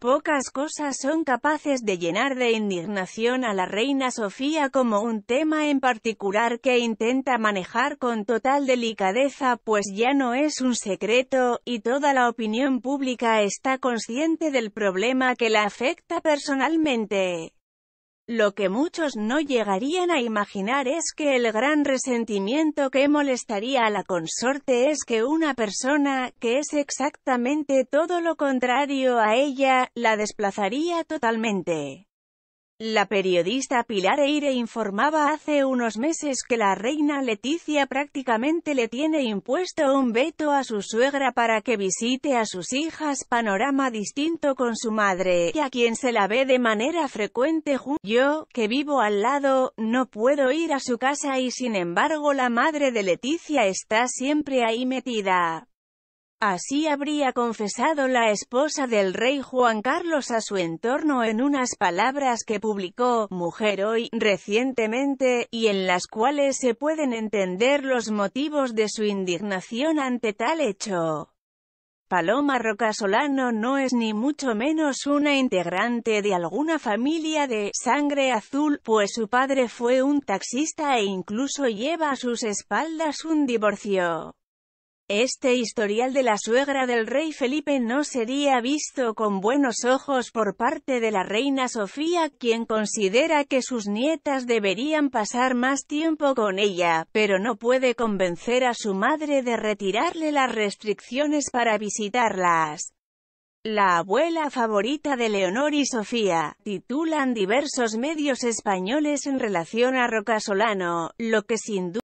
Pocas cosas son capaces de llenar de indignación a la reina Sofía como un tema en particular que intenta manejar con total delicadeza pues ya no es un secreto, y toda la opinión pública está consciente del problema que la afecta personalmente. Lo que muchos no llegarían a imaginar es que el gran resentimiento que molestaría a la consorte es que una persona, que es exactamente todo lo contrario a ella, la desplazaría totalmente. La periodista Pilar Eire informaba hace unos meses que la reina Leticia prácticamente le tiene impuesto un veto a su suegra para que visite a sus hijas panorama distinto con su madre, y a quien se la ve de manera frecuente junto Yo, que vivo al lado, no puedo ir a su casa y sin embargo la madre de Leticia está siempre ahí metida. Así habría confesado la esposa del rey Juan Carlos a su entorno en unas palabras que publicó Mujer Hoy recientemente, y en las cuales se pueden entender los motivos de su indignación ante tal hecho. Paloma Rocasolano no es ni mucho menos una integrante de alguna familia de sangre azul, pues su padre fue un taxista e incluso lleva a sus espaldas un divorcio. Este historial de la suegra del rey Felipe no sería visto con buenos ojos por parte de la reina Sofía, quien considera que sus nietas deberían pasar más tiempo con ella, pero no puede convencer a su madre de retirarle las restricciones para visitarlas. La abuela favorita de Leonor y Sofía, titulan diversos medios españoles en relación a Rocasolano, lo que sin duda